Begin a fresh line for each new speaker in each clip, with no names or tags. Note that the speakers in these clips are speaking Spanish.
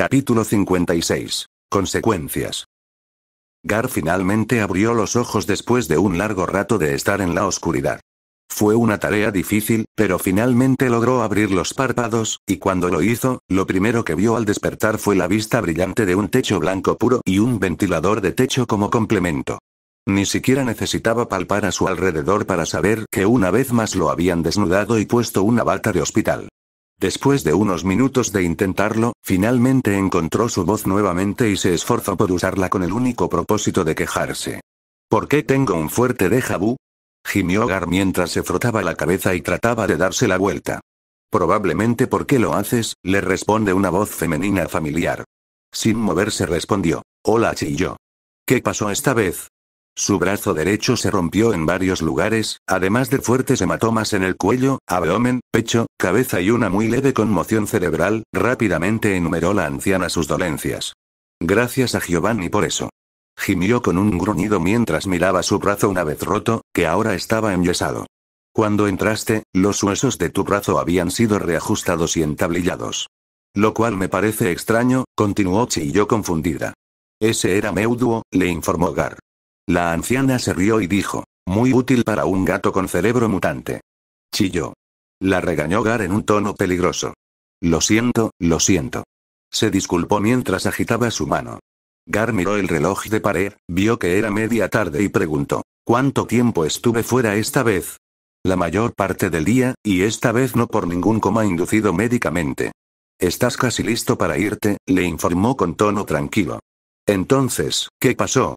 Capítulo 56. Consecuencias. Gar finalmente abrió los ojos después de un largo rato de estar en la oscuridad. Fue una tarea difícil, pero finalmente logró abrir los párpados, y cuando lo hizo, lo primero que vio al despertar fue la vista brillante de un techo blanco puro y un ventilador de techo como complemento. Ni siquiera necesitaba palpar a su alrededor para saber que una vez más lo habían desnudado y puesto una bata de hospital. Después de unos minutos de intentarlo, finalmente encontró su voz nuevamente y se esforzó por usarla con el único propósito de quejarse. ¿Por qué tengo un fuerte déjà vu? Gimió Gar mientras se frotaba la cabeza y trataba de darse la vuelta. Probablemente porque lo haces, le responde una voz femenina familiar. Sin moverse respondió. Hola, Chillo. ¿Qué pasó esta vez? Su brazo derecho se rompió en varios lugares, además de fuertes hematomas en el cuello, abdomen, pecho, cabeza y una muy leve conmoción cerebral, rápidamente enumeró la anciana sus dolencias. Gracias a Giovanni por eso. Gimió con un gruñido mientras miraba su brazo una vez roto, que ahora estaba enyesado. Cuando entraste, los huesos de tu brazo habían sido reajustados y entablillados. Lo cual me parece extraño, continuó yo confundida. Ese era Meuduo, le informó Gar. La anciana se rió y dijo, muy útil para un gato con cerebro mutante. Chillo. La regañó Gar en un tono peligroso. Lo siento, lo siento. Se disculpó mientras agitaba su mano. Gar miró el reloj de pared, vio que era media tarde y preguntó, ¿cuánto tiempo estuve fuera esta vez? La mayor parte del día, y esta vez no por ningún coma inducido médicamente. Estás casi listo para irte, le informó con tono tranquilo. Entonces, ¿qué pasó?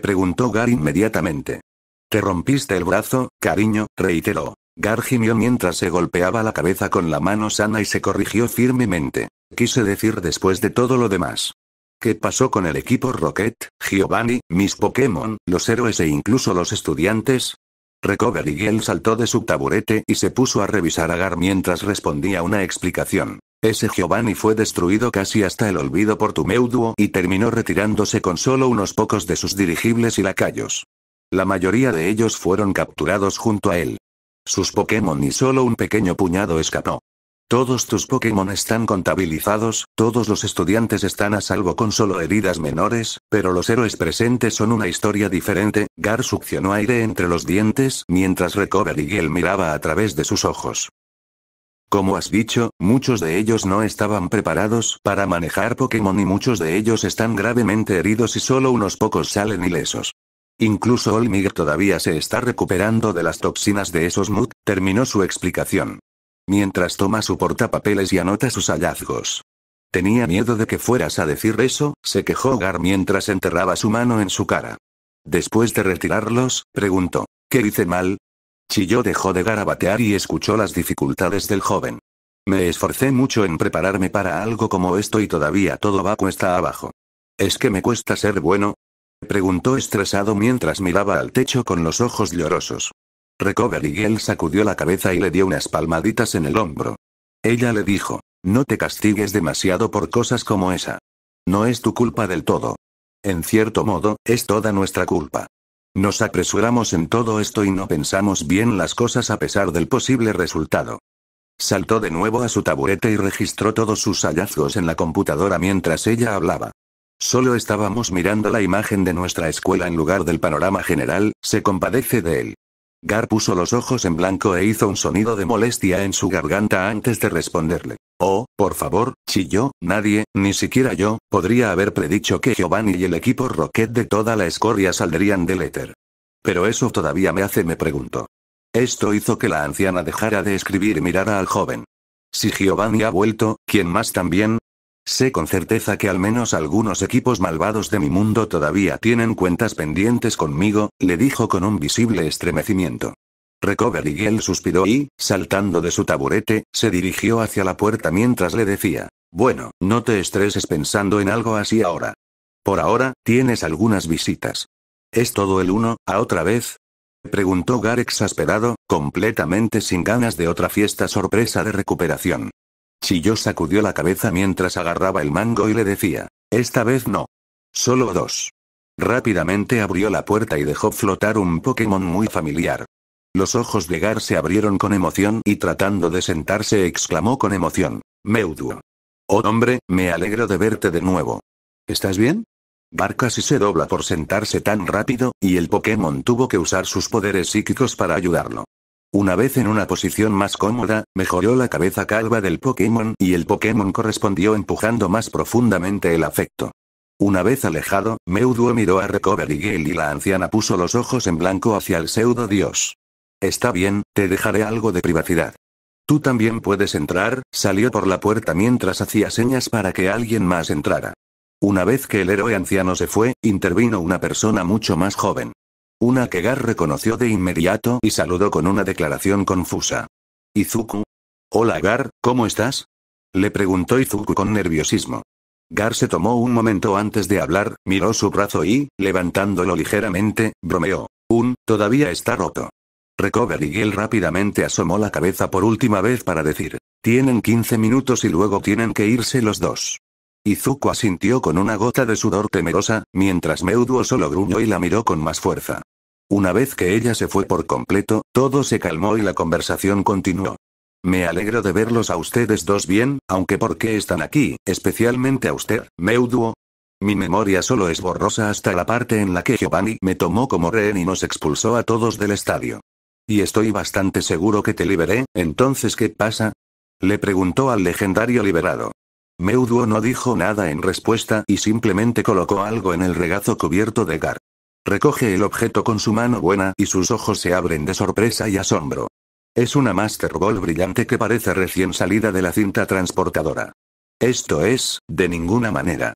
preguntó Gar inmediatamente. Te rompiste el brazo, cariño, reiteró. Gar gimió mientras se golpeaba la cabeza con la mano sana y se corrigió firmemente. Quise decir después de todo lo demás. ¿Qué pasó con el equipo Rocket, Giovanni, mis Pokémon, los héroes e incluso los estudiantes? Recovery Girl saltó de su taburete y se puso a revisar a Gar mientras respondía una explicación. Ese Giovanni fue destruido casi hasta el olvido por Tumeuduo y terminó retirándose con solo unos pocos de sus dirigibles y lacayos. La mayoría de ellos fueron capturados junto a él. Sus Pokémon y solo un pequeño puñado escapó. Todos tus Pokémon están contabilizados, todos los estudiantes están a salvo con solo heridas menores, pero los héroes presentes son una historia diferente. Gar succionó aire entre los dientes mientras Recovery él miraba a través de sus ojos. Como has dicho, muchos de ellos no estaban preparados para manejar Pokémon y muchos de ellos están gravemente heridos y solo unos pocos salen ilesos. Incluso Olmig todavía se está recuperando de las toxinas de esos Mood, terminó su explicación. Mientras toma su portapapeles y anota sus hallazgos. Tenía miedo de que fueras a decir eso, se quejó Gar mientras enterraba su mano en su cara. Después de retirarlos, preguntó, ¿qué hice mal? Chilló dejó de garabatear y escuchó las dificultades del joven. Me esforcé mucho en prepararme para algo como esto y todavía todo va cuesta abajo. ¿Es que me cuesta ser bueno? Preguntó estresado mientras miraba al techo con los ojos llorosos. Recover él sacudió la cabeza y le dio unas palmaditas en el hombro. Ella le dijo, no te castigues demasiado por cosas como esa. No es tu culpa del todo. En cierto modo, es toda nuestra culpa. Nos apresuramos en todo esto y no pensamos bien las cosas a pesar del posible resultado. Saltó de nuevo a su taburete y registró todos sus hallazgos en la computadora mientras ella hablaba. Solo estábamos mirando la imagen de nuestra escuela en lugar del panorama general, se compadece de él. Gar puso los ojos en blanco e hizo un sonido de molestia en su garganta antes de responderle. Oh, por favor, chilló, nadie, ni siquiera yo, podría haber predicho que Giovanni y el equipo Rocket de toda la escoria saldrían del éter. Pero eso todavía me hace me pregunto. Esto hizo que la anciana dejara de escribir y mirara al joven. Si Giovanni ha vuelto, ¿quién más también? Sé con certeza que al menos algunos equipos malvados de mi mundo todavía tienen cuentas pendientes conmigo, le dijo con un visible estremecimiento. Recovery Girl suspiró y, saltando de su taburete, se dirigió hacia la puerta mientras le decía, bueno, no te estreses pensando en algo así ahora. Por ahora, tienes algunas visitas. ¿Es todo el uno, a otra vez? Preguntó Gar exasperado, completamente sin ganas de otra fiesta sorpresa de recuperación yo sacudió la cabeza mientras agarraba el mango y le decía, esta vez no. Solo dos. Rápidamente abrió la puerta y dejó flotar un Pokémon muy familiar. Los ojos de Gar se abrieron con emoción y tratando de sentarse exclamó con emoción, Meuduo. Oh hombre, me alegro de verte de nuevo. ¿Estás bien? Barca casi se dobla por sentarse tan rápido, y el Pokémon tuvo que usar sus poderes psíquicos para ayudarlo. Una vez en una posición más cómoda, mejoró la cabeza calva del Pokémon y el Pokémon correspondió empujando más profundamente el afecto. Una vez alejado, Meuduo miró a Recovery Gale y la anciana puso los ojos en blanco hacia el pseudo dios. Está bien, te dejaré algo de privacidad. Tú también puedes entrar, salió por la puerta mientras hacía señas para que alguien más entrara. Una vez que el héroe anciano se fue, intervino una persona mucho más joven. Una que Gar reconoció de inmediato y saludó con una declaración confusa. Izuku. Hola Gar, ¿cómo estás? Le preguntó Izuku con nerviosismo. Gar se tomó un momento antes de hablar, miró su brazo y, levantándolo ligeramente, bromeó. Un, todavía está roto. Recover y él rápidamente asomó la cabeza por última vez para decir. Tienen 15 minutos y luego tienen que irse los dos. Izuku asintió con una gota de sudor temerosa, mientras Meuduo solo gruñó y la miró con más fuerza. Una vez que ella se fue por completo, todo se calmó y la conversación continuó. Me alegro de verlos a ustedes dos bien, aunque ¿por qué están aquí, especialmente a usted, Meuduo? Mi memoria solo es borrosa hasta la parte en la que Giovanni me tomó como rehén y nos expulsó a todos del estadio. Y estoy bastante seguro que te liberé, entonces ¿qué pasa? Le preguntó al legendario liberado. Meuduo no dijo nada en respuesta y simplemente colocó algo en el regazo cubierto de Gar. Recoge el objeto con su mano buena y sus ojos se abren de sorpresa y asombro. Es una Master Ball brillante que parece recién salida de la cinta transportadora. Esto es, de ninguna manera.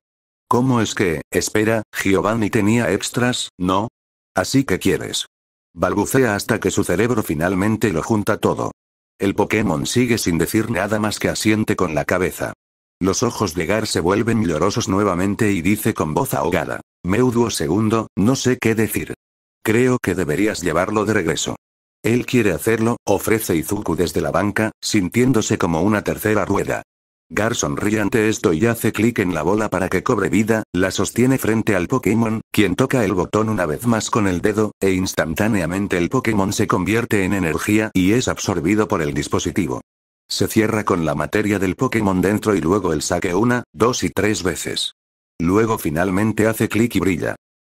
¿Cómo es que, espera, Giovanni tenía extras, no? Así que quieres. Balbucea hasta que su cerebro finalmente lo junta todo. El Pokémon sigue sin decir nada más que asiente con la cabeza. Los ojos de Gar se vuelven llorosos nuevamente y dice con voz ahogada. Meuduo segundo, no sé qué decir. Creo que deberías llevarlo de regreso. Él quiere hacerlo, ofrece Izuku desde la banca, sintiéndose como una tercera rueda. Gar sonríe ante esto y hace clic en la bola para que cobre vida, la sostiene frente al Pokémon, quien toca el botón una vez más con el dedo, e instantáneamente el Pokémon se convierte en energía y es absorbido por el dispositivo. Se cierra con la materia del Pokémon dentro y luego el saque una, dos y tres veces. Luego finalmente hace clic y brilla.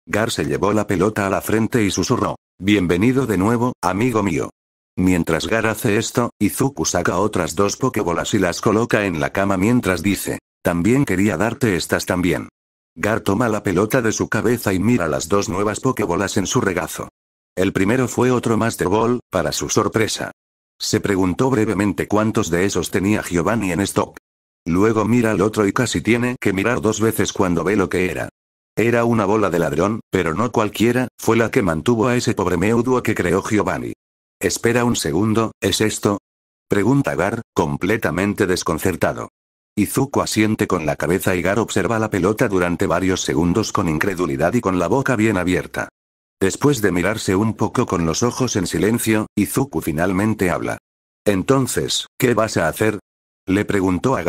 Gar se llevó la pelota a la frente y susurró. Bienvenido de nuevo, amigo mío. Mientras Gar hace esto, Izuku saca otras dos pokebolas y las coloca en la cama mientras dice. También quería darte estas también. Gar toma la pelota de su cabeza y mira las dos nuevas pokebolas en su regazo. El primero fue otro Master Ball, para su sorpresa. Se preguntó brevemente cuántos de esos tenía Giovanni en stock. Luego mira al otro y casi tiene que mirar dos veces cuando ve lo que era. Era una bola de ladrón, pero no cualquiera, fue la que mantuvo a ese pobre meuduo que creó Giovanni. Espera un segundo, ¿es esto? Pregunta Gar, completamente desconcertado. Izuku asiente con la cabeza y Gar observa la pelota durante varios segundos con incredulidad y con la boca bien abierta. Después de mirarse un poco con los ojos en silencio, Izuku finalmente habla. Entonces, ¿qué vas a hacer? Le preguntó a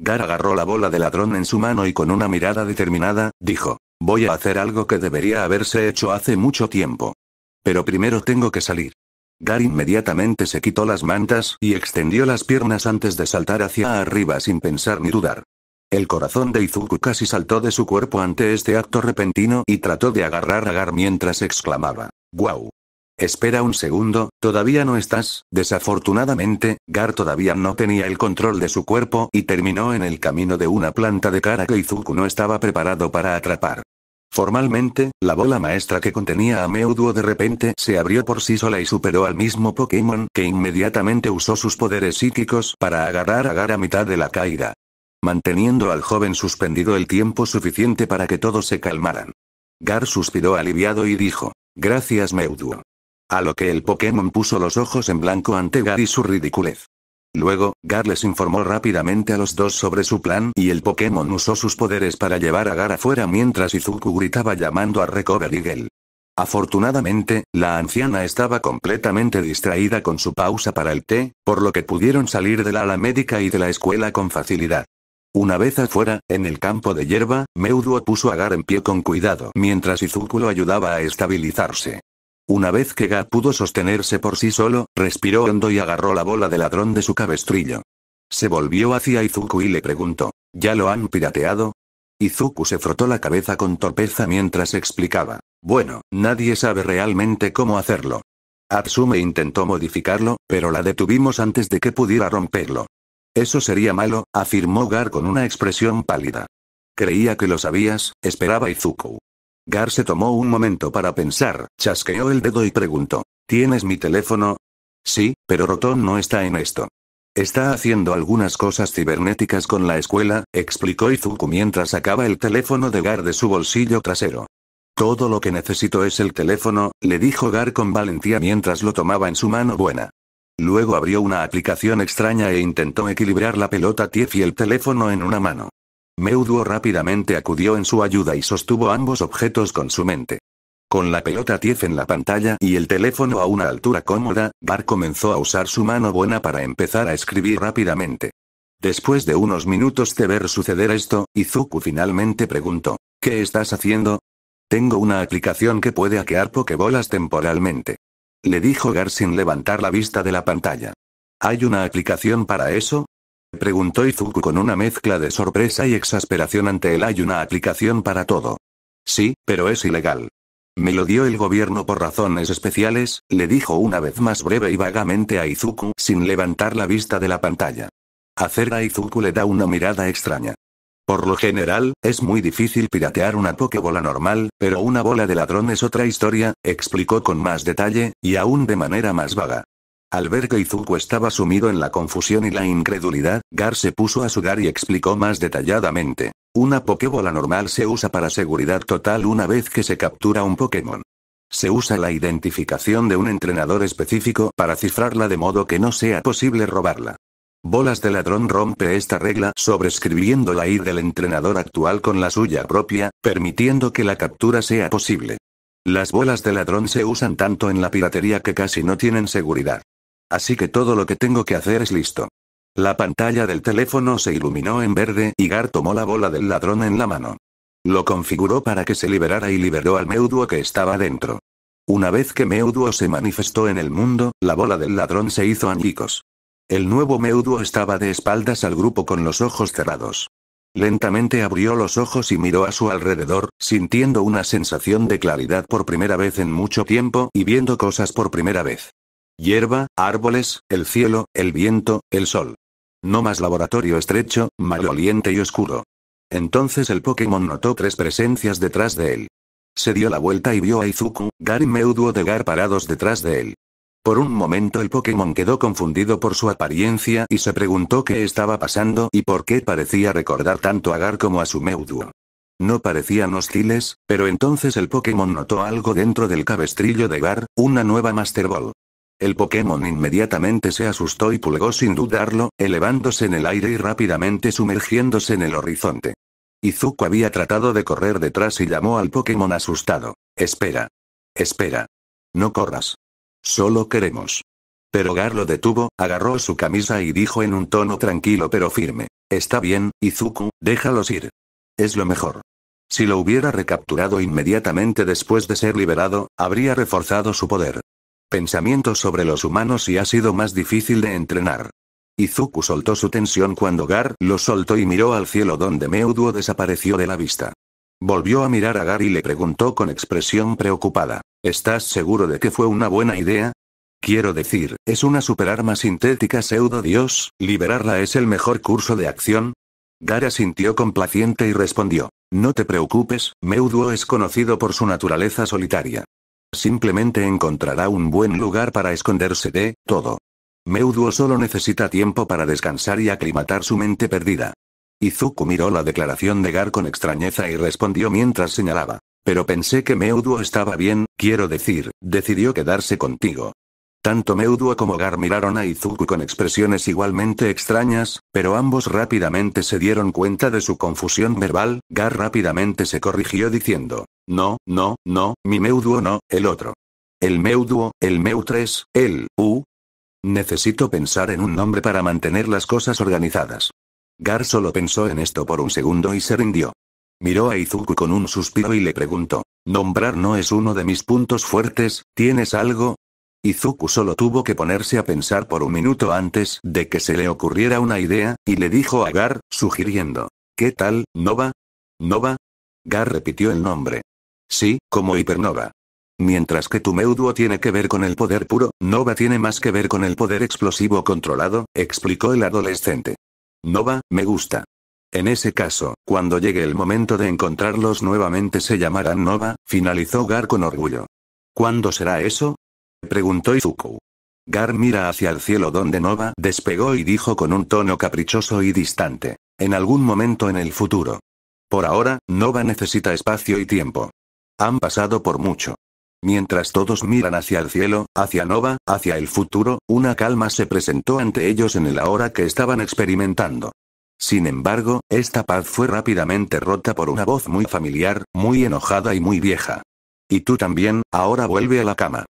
Gar agarró la bola de ladrón en su mano y con una mirada determinada, dijo, voy a hacer algo que debería haberse hecho hace mucho tiempo. Pero primero tengo que salir. Gar inmediatamente se quitó las mantas y extendió las piernas antes de saltar hacia arriba sin pensar ni dudar. El corazón de Izuku casi saltó de su cuerpo ante este acto repentino y trató de agarrar a Gar mientras exclamaba, ¡Guau! Espera un segundo, todavía no estás, desafortunadamente, Gar todavía no tenía el control de su cuerpo y terminó en el camino de una planta de cara que Izuku no estaba preparado para atrapar. Formalmente, la bola maestra que contenía a Meuduo de repente se abrió por sí sola y superó al mismo Pokémon que inmediatamente usó sus poderes psíquicos para agarrar a Gar a mitad de la caída. Manteniendo al joven suspendido el tiempo suficiente para que todos se calmaran. Gar suspiró aliviado y dijo, gracias Meuduo a lo que el Pokémon puso los ojos en blanco ante Gar y su ridiculez. Luego, Gar les informó rápidamente a los dos sobre su plan y el Pokémon usó sus poderes para llevar a Gar afuera mientras Izuku gritaba llamando a Recover Eagle. Afortunadamente, la anciana estaba completamente distraída con su pausa para el té, por lo que pudieron salir del ala médica y de la escuela con facilidad. Una vez afuera, en el campo de hierba, Meuduo puso a Gar en pie con cuidado mientras Izuku lo ayudaba a estabilizarse. Una vez que Ga pudo sostenerse por sí solo, respiró hondo y agarró la bola de ladrón de su cabestrillo. Se volvió hacia Izuku y le preguntó, ¿ya lo han pirateado? Izuku se frotó la cabeza con torpeza mientras explicaba, bueno, nadie sabe realmente cómo hacerlo. Atsume intentó modificarlo, pero la detuvimos antes de que pudiera romperlo. Eso sería malo, afirmó Gar con una expresión pálida. Creía que lo sabías, esperaba Izuku. Gar se tomó un momento para pensar, chasqueó el dedo y preguntó. ¿Tienes mi teléfono? Sí, pero Rotón no está en esto. Está haciendo algunas cosas cibernéticas con la escuela, explicó Izuku mientras sacaba el teléfono de Gar de su bolsillo trasero. Todo lo que necesito es el teléfono, le dijo Gar con valentía mientras lo tomaba en su mano buena. Luego abrió una aplicación extraña e intentó equilibrar la pelota Tief y el teléfono en una mano. Meuduo rápidamente acudió en su ayuda y sostuvo ambos objetos con su mente. Con la pelota tief en la pantalla y el teléfono a una altura cómoda, Bar comenzó a usar su mano buena para empezar a escribir rápidamente. Después de unos minutos de ver suceder esto, Izuku finalmente preguntó, ¿qué estás haciendo? Tengo una aplicación que puede hackear pokebolas temporalmente. Le dijo Gar sin levantar la vista de la pantalla. ¿Hay una aplicación para eso? preguntó Izuku con una mezcla de sorpresa y exasperación ante él hay una aplicación para todo. Sí, pero es ilegal. Me lo dio el gobierno por razones especiales, le dijo una vez más breve y vagamente a Izuku sin levantar la vista de la pantalla. Hacer a Izuku le da una mirada extraña. Por lo general, es muy difícil piratear una pokebola normal, pero una bola de ladrón es otra historia, explicó con más detalle, y aún de manera más vaga. Al ver que Izuku estaba sumido en la confusión y la incredulidad, Gar se puso a sudar y explicó más detalladamente. Una Pokébola normal se usa para seguridad total una vez que se captura un Pokémon. Se usa la identificación de un entrenador específico para cifrarla de modo que no sea posible robarla. Bolas de ladrón rompe esta regla sobrescribiendo la ID del entrenador actual con la suya propia, permitiendo que la captura sea posible. Las bolas de ladrón se usan tanto en la piratería que casi no tienen seguridad. Así que todo lo que tengo que hacer es listo. La pantalla del teléfono se iluminó en verde y Gar tomó la bola del ladrón en la mano. Lo configuró para que se liberara y liberó al Meuduo que estaba dentro. Una vez que Meuduo se manifestó en el mundo, la bola del ladrón se hizo añicos. El nuevo Meuduo estaba de espaldas al grupo con los ojos cerrados. Lentamente abrió los ojos y miró a su alrededor, sintiendo una sensación de claridad por primera vez en mucho tiempo y viendo cosas por primera vez. Hierba, árboles, el cielo, el viento, el sol. No más laboratorio estrecho, maloliente y oscuro. Entonces el Pokémon notó tres presencias detrás de él. Se dio la vuelta y vio a Izuku, Gar y de Gar parados detrás de él. Por un momento el Pokémon quedó confundido por su apariencia y se preguntó qué estaba pasando y por qué parecía recordar tanto a Gar como a su Meuduo. No parecían hostiles, pero entonces el Pokémon notó algo dentro del cabestrillo de Gar, una nueva Master Ball. El Pokémon inmediatamente se asustó y pulgó sin dudarlo, elevándose en el aire y rápidamente sumergiéndose en el horizonte. Izuku había tratado de correr detrás y llamó al Pokémon asustado. Espera. Espera. No corras. Solo queremos. Pero Gar lo detuvo, agarró su camisa y dijo en un tono tranquilo pero firme. Está bien, Izuku, déjalos ir. Es lo mejor. Si lo hubiera recapturado inmediatamente después de ser liberado, habría reforzado su poder pensamientos sobre los humanos y ha sido más difícil de entrenar. Izuku soltó su tensión cuando Gar lo soltó y miró al cielo donde Meuduo desapareció de la vista. Volvió a mirar a Gar y le preguntó con expresión preocupada, ¿estás seguro de que fue una buena idea? Quiero decir, ¿es una superarma sintética pseudo dios? ¿Liberarla es el mejor curso de acción? Gar asintió complaciente y respondió, no te preocupes, Meuduo es conocido por su naturaleza solitaria simplemente encontrará un buen lugar para esconderse de todo. Meuduo solo necesita tiempo para descansar y aclimatar su mente perdida. Izuku miró la declaración de Gar con extrañeza y respondió mientras señalaba. Pero pensé que Meuduo estaba bien, quiero decir, decidió quedarse contigo. Tanto Meuduo como Gar miraron a Izuku con expresiones igualmente extrañas, pero ambos rápidamente se dieron cuenta de su confusión verbal, Gar rápidamente se corrigió diciendo, no, no, no, mi Meuduo no, el otro. El Meuduo, el Meu 3, el, U. Necesito pensar en un nombre para mantener las cosas organizadas. Gar solo pensó en esto por un segundo y se rindió. Miró a Izuku con un suspiro y le preguntó, nombrar no es uno de mis puntos fuertes, ¿tienes algo? Izuku solo tuvo que ponerse a pensar por un minuto antes de que se le ocurriera una idea, y le dijo a Gar, sugiriendo. ¿Qué tal, Nova? ¿Nova? Gar repitió el nombre. Sí, como hipernova. Mientras que tu meuduo tiene que ver con el poder puro, Nova tiene más que ver con el poder explosivo controlado, explicó el adolescente. Nova, me gusta. En ese caso, cuando llegue el momento de encontrarlos nuevamente se llamarán Nova, finalizó Gar con orgullo. ¿Cuándo será eso? preguntó Izuku. Gar mira hacia el cielo donde Nova despegó y dijo con un tono caprichoso y distante. En algún momento en el futuro. Por ahora, Nova necesita espacio y tiempo. Han pasado por mucho. Mientras todos miran hacia el cielo, hacia Nova, hacia el futuro, una calma se presentó ante ellos en el ahora que estaban experimentando. Sin embargo, esta paz fue rápidamente rota por una voz muy familiar, muy enojada y muy vieja. Y tú también, ahora vuelve a la cama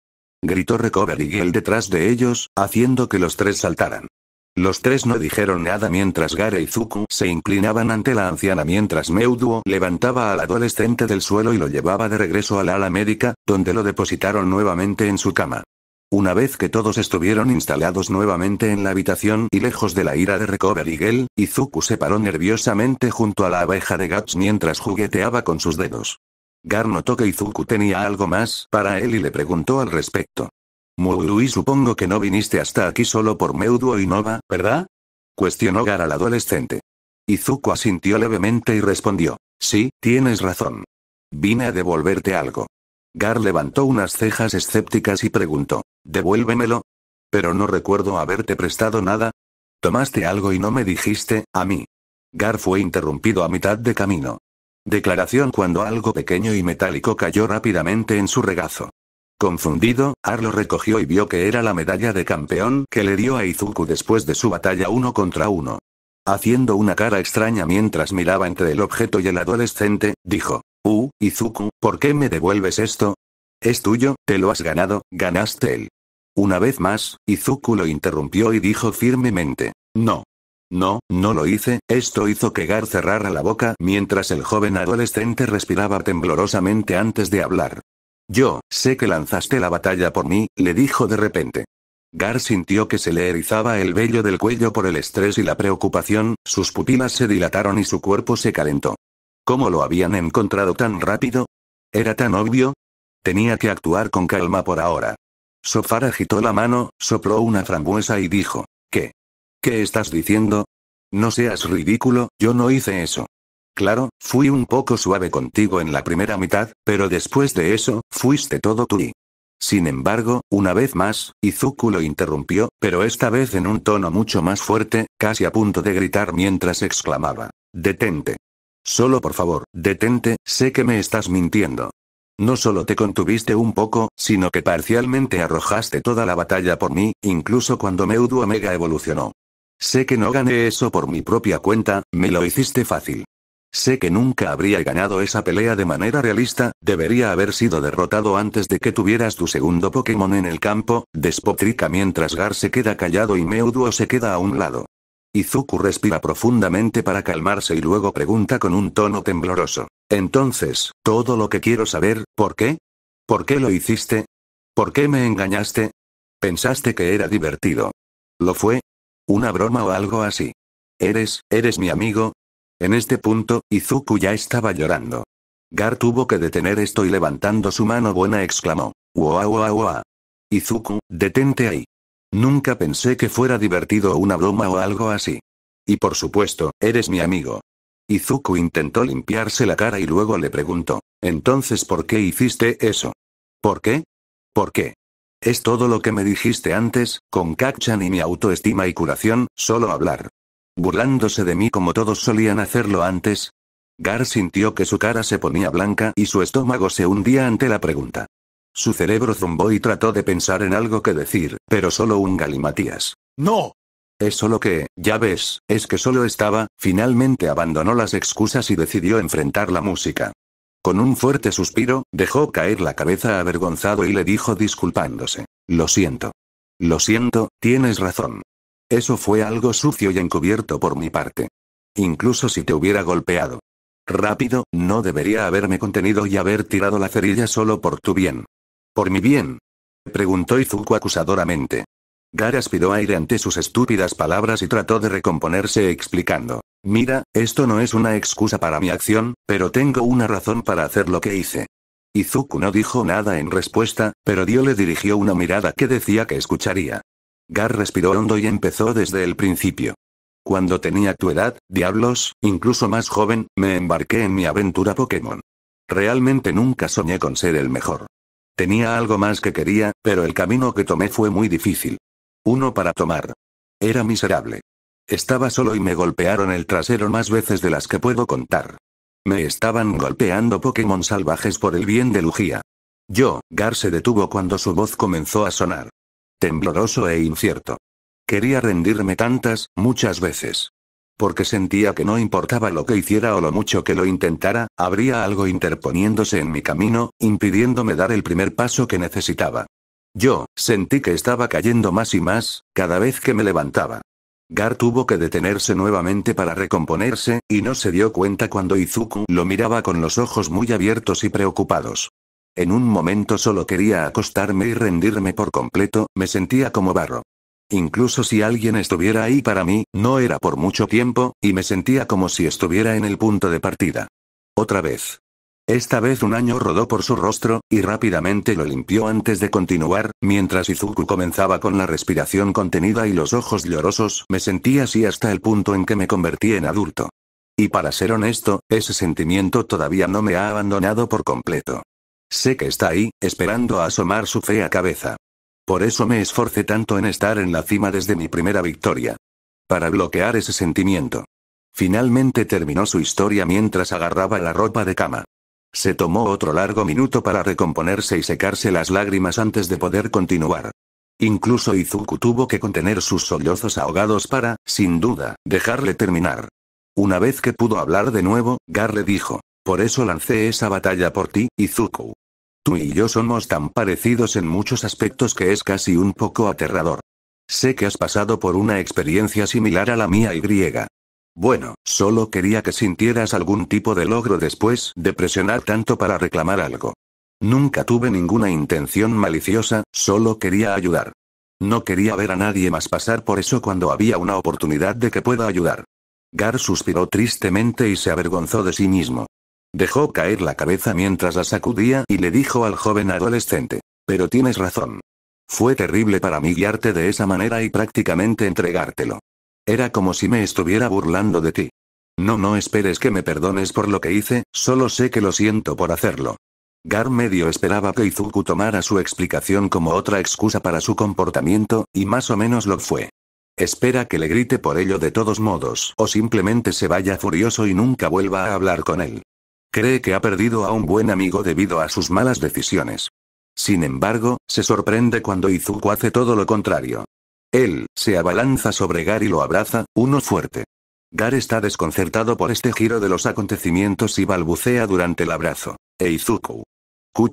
gritó Recover Girl detrás de ellos, haciendo que los tres saltaran. Los tres no dijeron nada mientras Gare y Zuku se inclinaban ante la anciana mientras Meuduo levantaba al adolescente del suelo y lo llevaba de regreso al ala médica, donde lo depositaron nuevamente en su cama. Una vez que todos estuvieron instalados nuevamente en la habitación y lejos de la ira de Recover y Izuku se paró nerviosamente junto a la abeja de Guts mientras jugueteaba con sus dedos. Gar notó que Izuku tenía algo más para él y le preguntó al respecto. y supongo que no viniste hasta aquí solo por Meuduo y Nova, ¿verdad? Cuestionó Gar al adolescente. Izuku asintió levemente y respondió. Sí, tienes razón. Vine a devolverte algo. Gar levantó unas cejas escépticas y preguntó. Devuélvemelo. Pero no recuerdo haberte prestado nada. Tomaste algo y no me dijiste, a mí. Gar fue interrumpido a mitad de camino. Declaración cuando algo pequeño y metálico cayó rápidamente en su regazo. Confundido, Arlo recogió y vio que era la medalla de campeón que le dio a Izuku después de su batalla uno contra uno. Haciendo una cara extraña mientras miraba entre el objeto y el adolescente, dijo, Uh, Izuku, ¿por qué me devuelves esto? Es tuyo, te lo has ganado, ganaste él. Una vez más, Izuku lo interrumpió y dijo firmemente, No. No, no lo hice, esto hizo que Gar cerrara la boca mientras el joven adolescente respiraba temblorosamente antes de hablar. Yo, sé que lanzaste la batalla por mí, le dijo de repente. Gar sintió que se le erizaba el vello del cuello por el estrés y la preocupación, sus pupilas se dilataron y su cuerpo se calentó. ¿Cómo lo habían encontrado tan rápido? ¿Era tan obvio? Tenía que actuar con calma por ahora. Sofar agitó la mano, sopló una frambuesa y dijo. ¿Qué estás diciendo? No seas ridículo, yo no hice eso. Claro, fui un poco suave contigo en la primera mitad, pero después de eso, fuiste todo tú. Sin embargo, una vez más, Izuku lo interrumpió, pero esta vez en un tono mucho más fuerte, casi a punto de gritar mientras exclamaba, Detente. Solo por favor, detente, sé que me estás mintiendo. No solo te contuviste un poco, sino que parcialmente arrojaste toda la batalla por mí, incluso cuando Meudu Omega evolucionó. Sé que no gané eso por mi propia cuenta, me lo hiciste fácil. Sé que nunca habría ganado esa pelea de manera realista, debería haber sido derrotado antes de que tuvieras tu segundo Pokémon en el campo, despotrica mientras Gar se queda callado y Meuduo se queda a un lado. Izuku respira profundamente para calmarse y luego pregunta con un tono tembloroso. Entonces, todo lo que quiero saber, ¿por qué? ¿Por qué lo hiciste? ¿Por qué me engañaste? Pensaste que era divertido. Lo fue, una broma o algo así. Eres, eres mi amigo. En este punto, Izuku ya estaba llorando. Gar tuvo que detener esto y levantando su mano buena exclamó. ¡Wa, wa, Izuku, detente ahí. Nunca pensé que fuera divertido una broma o algo así. Y por supuesto, eres mi amigo. Izuku intentó limpiarse la cara y luego le preguntó. Entonces, ¿por qué hiciste eso? ¿Por qué? ¿Por qué? Es todo lo que me dijiste antes, con Kachan y mi autoestima y curación, solo hablar. Burlándose de mí como todos solían hacerlo antes. Gar sintió que su cara se ponía blanca y su estómago se hundía ante la pregunta. Su cerebro zumbó y trató de pensar en algo que decir, pero solo un galimatías. ¡No! Es solo que, ya ves, es que solo estaba, finalmente abandonó las excusas y decidió enfrentar la música. Con un fuerte suspiro, dejó caer la cabeza avergonzado y le dijo disculpándose. Lo siento. Lo siento, tienes razón. Eso fue algo sucio y encubierto por mi parte. Incluso si te hubiera golpeado. Rápido, no debería haberme contenido y haber tirado la cerilla solo por tu bien. ¿Por mi bien? Preguntó Izuku acusadoramente. Gar aspiró aire ante sus estúpidas palabras y trató de recomponerse explicando. Mira, esto no es una excusa para mi acción, pero tengo una razón para hacer lo que hice. Izuku no dijo nada en respuesta, pero Dio le dirigió una mirada que decía que escucharía. Gar respiró hondo y empezó desde el principio. Cuando tenía tu edad, diablos, incluso más joven, me embarqué en mi aventura Pokémon. Realmente nunca soñé con ser el mejor. Tenía algo más que quería, pero el camino que tomé fue muy difícil. Uno para tomar. Era miserable. Estaba solo y me golpearon el trasero más veces de las que puedo contar. Me estaban golpeando Pokémon salvajes por el bien de Lugia. Yo, Gar se detuvo cuando su voz comenzó a sonar. Tembloroso e incierto. Quería rendirme tantas, muchas veces. Porque sentía que no importaba lo que hiciera o lo mucho que lo intentara, habría algo interponiéndose en mi camino, impidiéndome dar el primer paso que necesitaba. Yo, sentí que estaba cayendo más y más, cada vez que me levantaba. Gar tuvo que detenerse nuevamente para recomponerse, y no se dio cuenta cuando Izuku lo miraba con los ojos muy abiertos y preocupados. En un momento solo quería acostarme y rendirme por completo, me sentía como barro. Incluso si alguien estuviera ahí para mí, no era por mucho tiempo, y me sentía como si estuviera en el punto de partida. Otra vez. Esta vez un año rodó por su rostro, y rápidamente lo limpió antes de continuar, mientras Izuku comenzaba con la respiración contenida y los ojos llorosos, me sentí así hasta el punto en que me convertí en adulto. Y para ser honesto, ese sentimiento todavía no me ha abandonado por completo. Sé que está ahí, esperando a asomar su fea cabeza. Por eso me esforcé tanto en estar en la cima desde mi primera victoria. Para bloquear ese sentimiento. Finalmente terminó su historia mientras agarraba la ropa de cama. Se tomó otro largo minuto para recomponerse y secarse las lágrimas antes de poder continuar. Incluso Izuku tuvo que contener sus sollozos ahogados para, sin duda, dejarle terminar. Una vez que pudo hablar de nuevo, Gar le dijo, por eso lancé esa batalla por ti, Izuku. Tú y yo somos tan parecidos en muchos aspectos que es casi un poco aterrador. Sé que has pasado por una experiencia similar a la mía y griega. Bueno, solo quería que sintieras algún tipo de logro después de presionar tanto para reclamar algo. Nunca tuve ninguna intención maliciosa, solo quería ayudar. No quería ver a nadie más pasar por eso cuando había una oportunidad de que pueda ayudar. Gar suspiró tristemente y se avergonzó de sí mismo. Dejó caer la cabeza mientras la sacudía y le dijo al joven adolescente. Pero tienes razón. Fue terrible para mí guiarte de esa manera y prácticamente entregártelo. Era como si me estuviera burlando de ti. No, no esperes que me perdones por lo que hice, solo sé que lo siento por hacerlo. Gar medio esperaba que Izuku tomara su explicación como otra excusa para su comportamiento, y más o menos lo fue. Espera que le grite por ello de todos modos, o simplemente se vaya furioso y nunca vuelva a hablar con él. Cree que ha perdido a un buen amigo debido a sus malas decisiones. Sin embargo, se sorprende cuando Izuku hace todo lo contrario. Él se abalanza sobre Gar y lo abraza, uno fuerte. Gar está desconcertado por este giro de los acontecimientos y balbucea durante el abrazo. Eizuku.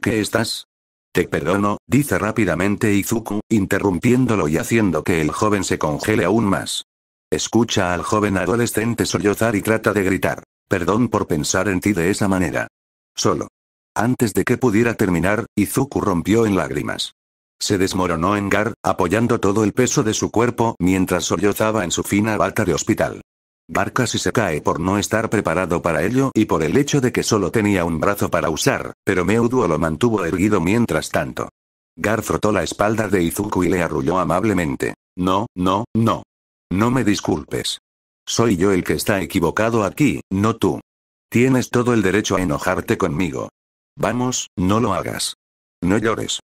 ¿Qué estás? Te perdono, dice rápidamente Izuku, interrumpiéndolo y haciendo que el joven se congele aún más. Escucha al joven adolescente sollozar y trata de gritar. Perdón por pensar en ti de esa manera. Solo. Antes de que pudiera terminar, Izuku rompió en lágrimas. Se desmoronó en Gar, apoyando todo el peso de su cuerpo mientras sollozaba en su fina bata de hospital. Barca casi se cae por no estar preparado para ello y por el hecho de que solo tenía un brazo para usar, pero Meuduo lo mantuvo erguido mientras tanto. Gar frotó la espalda de Izuku y le arrulló amablemente. No, no, no. No me disculpes. Soy yo el que está equivocado aquí, no tú. Tienes todo el derecho a enojarte conmigo. Vamos, no lo hagas. No llores.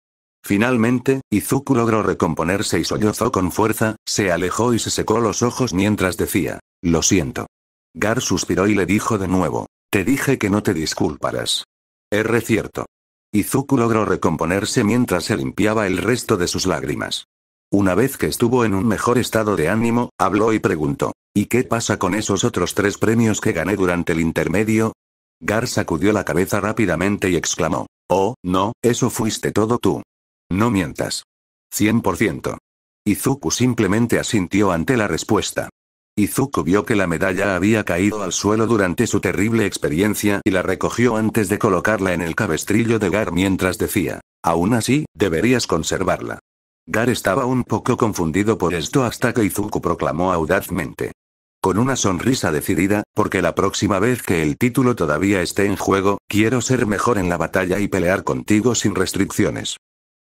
Finalmente, Izuku logró recomponerse y sollozó con fuerza, se alejó y se secó los ojos mientras decía, lo siento. Gar suspiró y le dijo de nuevo, te dije que no te disculparás. R cierto. Izuku logró recomponerse mientras se limpiaba el resto de sus lágrimas. Una vez que estuvo en un mejor estado de ánimo, habló y preguntó, ¿y qué pasa con esos otros tres premios que gané durante el intermedio? Gar sacudió la cabeza rápidamente y exclamó, oh, no, eso fuiste todo tú. No mientas. 100%. Izuku simplemente asintió ante la respuesta. Izuku vio que la medalla había caído al suelo durante su terrible experiencia y la recogió antes de colocarla en el cabestrillo de Gar mientras decía, aún así, deberías conservarla. Gar estaba un poco confundido por esto hasta que Izuku proclamó audazmente. Con una sonrisa decidida, porque la próxima vez que el título todavía esté en juego, quiero ser mejor en la batalla y pelear contigo sin restricciones.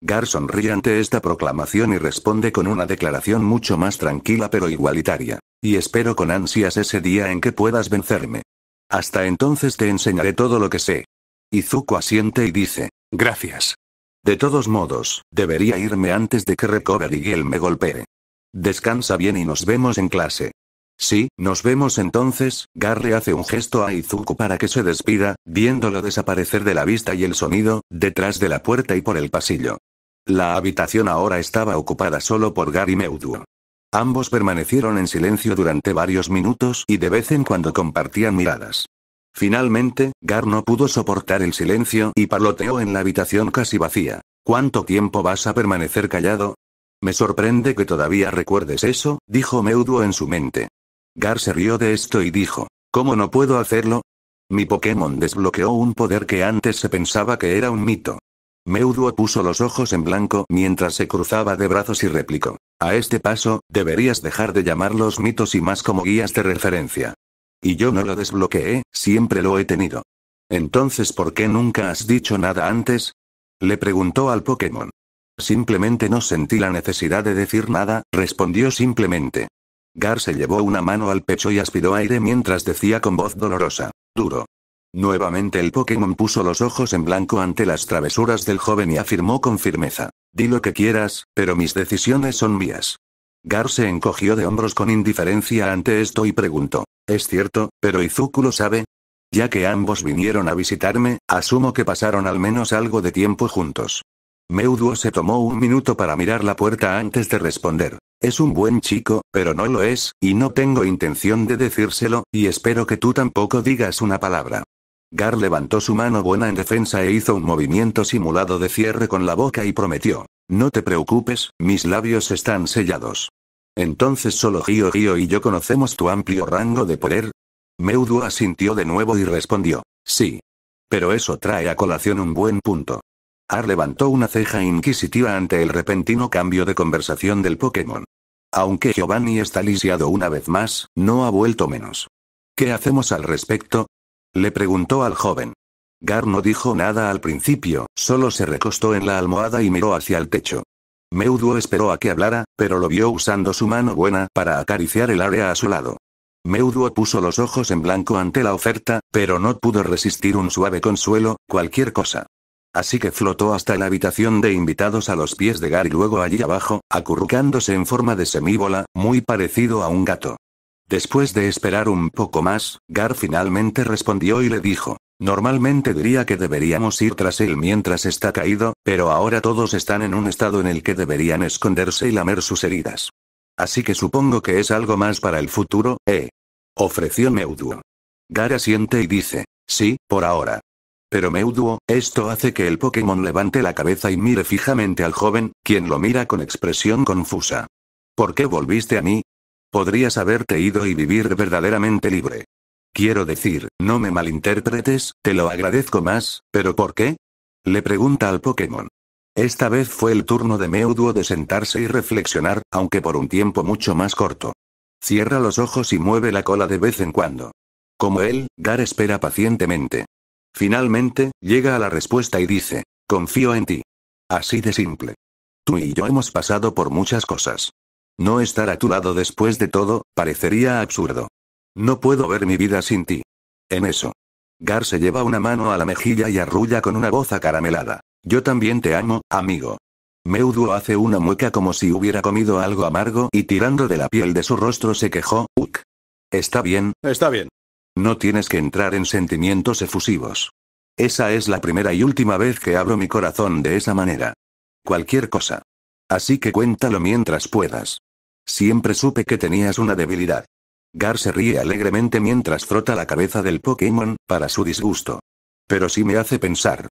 Gar sonríe ante esta proclamación y responde con una declaración mucho más tranquila pero igualitaria. Y espero con ansias ese día en que puedas vencerme. Hasta entonces te enseñaré todo lo que sé. Izuku asiente y dice, gracias. De todos modos, debería irme antes de que Recover y él me golpee. Descansa bien y nos vemos en clase. Sí, nos vemos entonces, Garre hace un gesto a Izuku para que se despida, viéndolo desaparecer de la vista y el sonido, detrás de la puerta y por el pasillo. La habitación ahora estaba ocupada solo por Gar y Meuduo. Ambos permanecieron en silencio durante varios minutos y de vez en cuando compartían miradas. Finalmente, Gar no pudo soportar el silencio y parloteó en la habitación casi vacía. ¿Cuánto tiempo vas a permanecer callado? Me sorprende que todavía recuerdes eso, dijo Meuduo en su mente. Gar se rió de esto y dijo, ¿cómo no puedo hacerlo? Mi Pokémon desbloqueó un poder que antes se pensaba que era un mito. Meuduo puso los ojos en blanco mientras se cruzaba de brazos y replicó. A este paso, deberías dejar de llamar los mitos y más como guías de referencia. Y yo no lo desbloqueé, siempre lo he tenido. Entonces, ¿por qué nunca has dicho nada antes? Le preguntó al Pokémon. Simplemente no sentí la necesidad de decir nada, respondió simplemente. Gar se llevó una mano al pecho y aspiró aire mientras decía con voz dolorosa. Duro. Nuevamente el Pokémon puso los ojos en blanco ante las travesuras del joven y afirmó con firmeza. Di lo que quieras, pero mis decisiones son mías. Gar se encogió de hombros con indiferencia ante esto y preguntó. Es cierto, pero Izuku lo sabe. Ya que ambos vinieron a visitarme, asumo que pasaron al menos algo de tiempo juntos. Meuduo se tomó un minuto para mirar la puerta antes de responder. Es un buen chico, pero no lo es, y no tengo intención de decírselo, y espero que tú tampoco digas una palabra. Gar levantó su mano buena en defensa e hizo un movimiento simulado de cierre con la boca y prometió. No te preocupes, mis labios están sellados. Entonces solo Gio Gio y yo conocemos tu amplio rango de poder. Meudu asintió de nuevo y respondió. Sí. Pero eso trae a colación un buen punto. Ar levantó una ceja inquisitiva ante el repentino cambio de conversación del Pokémon. Aunque Giovanni está lisiado una vez más, no ha vuelto menos. ¿Qué hacemos al respecto? Le preguntó al joven. Gar no dijo nada al principio, solo se recostó en la almohada y miró hacia el techo. Meuduo esperó a que hablara, pero lo vio usando su mano buena para acariciar el área a su lado. Meuduo puso los ojos en blanco ante la oferta, pero no pudo resistir un suave consuelo, cualquier cosa. Así que flotó hasta la habitación de invitados a los pies de Gar y luego allí abajo, acurrucándose en forma de semíbola, muy parecido a un gato. Después de esperar un poco más, Gar finalmente respondió y le dijo. Normalmente diría que deberíamos ir tras él mientras está caído, pero ahora todos están en un estado en el que deberían esconderse y lamer sus heridas. Así que supongo que es algo más para el futuro, ¿eh? Ofreció Meuduo. Gar asiente y dice, sí, por ahora. Pero Meuduo, esto hace que el Pokémon levante la cabeza y mire fijamente al joven, quien lo mira con expresión confusa. ¿Por qué volviste a mí? Podrías haberte ido y vivir verdaderamente libre. Quiero decir, no me malinterpretes, te lo agradezco más, pero ¿por qué? Le pregunta al Pokémon. Esta vez fue el turno de Meuduo de sentarse y reflexionar, aunque por un tiempo mucho más corto. Cierra los ojos y mueve la cola de vez en cuando. Como él, Gar espera pacientemente. Finalmente, llega a la respuesta y dice, confío en ti. Así de simple. Tú y yo hemos pasado por muchas cosas. No estar a tu lado después de todo, parecería absurdo. No puedo ver mi vida sin ti. En eso. Gar se lleva una mano a la mejilla y arrulla con una voz acaramelada. Yo también te amo, amigo. Meuduo hace una mueca como si hubiera comido algo amargo y tirando de la piel de su rostro se quejó, Uk. Está bien. Está bien. No tienes que entrar en sentimientos efusivos. Esa es la primera y última vez que abro mi corazón de esa manera. Cualquier cosa. Así que cuéntalo mientras puedas. Siempre supe que tenías una debilidad. Gar se ríe alegremente mientras frota la cabeza del Pokémon, para su disgusto. Pero sí me hace pensar.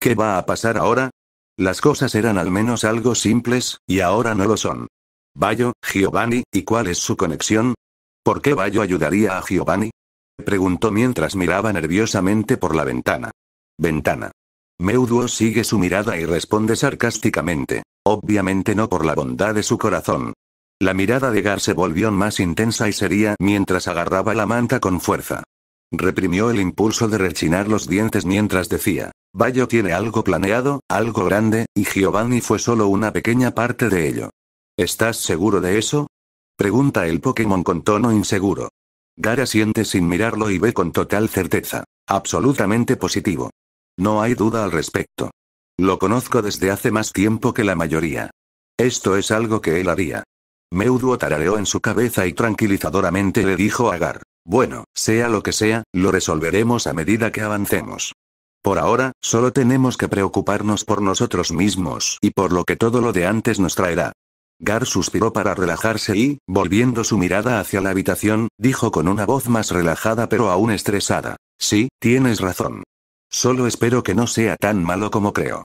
¿Qué va a pasar ahora? Las cosas eran al menos algo simples, y ahora no lo son. Bayo, Giovanni, ¿y cuál es su conexión? ¿Por qué Bayo ayudaría a Giovanni? Preguntó mientras miraba nerviosamente por la ventana. Ventana. Meuduo sigue su mirada y responde sarcásticamente. Obviamente no por la bondad de su corazón. La mirada de Gar se volvió más intensa y seria mientras agarraba la manta con fuerza. Reprimió el impulso de rechinar los dientes mientras decía, Bayo tiene algo planeado, algo grande, y Giovanni fue solo una pequeña parte de ello. ¿Estás seguro de eso? Pregunta el Pokémon con tono inseguro. Gar asiente sin mirarlo y ve con total certeza. Absolutamente positivo. No hay duda al respecto. Lo conozco desde hace más tiempo que la mayoría. Esto es algo que él haría. Meuduo tarareó en su cabeza y tranquilizadoramente le dijo a Gar. Bueno, sea lo que sea, lo resolveremos a medida que avancemos. Por ahora, solo tenemos que preocuparnos por nosotros mismos y por lo que todo lo de antes nos traerá. Gar suspiró para relajarse y, volviendo su mirada hacia la habitación, dijo con una voz más relajada pero aún estresada. Sí, tienes razón. Solo espero que no sea tan malo como creo.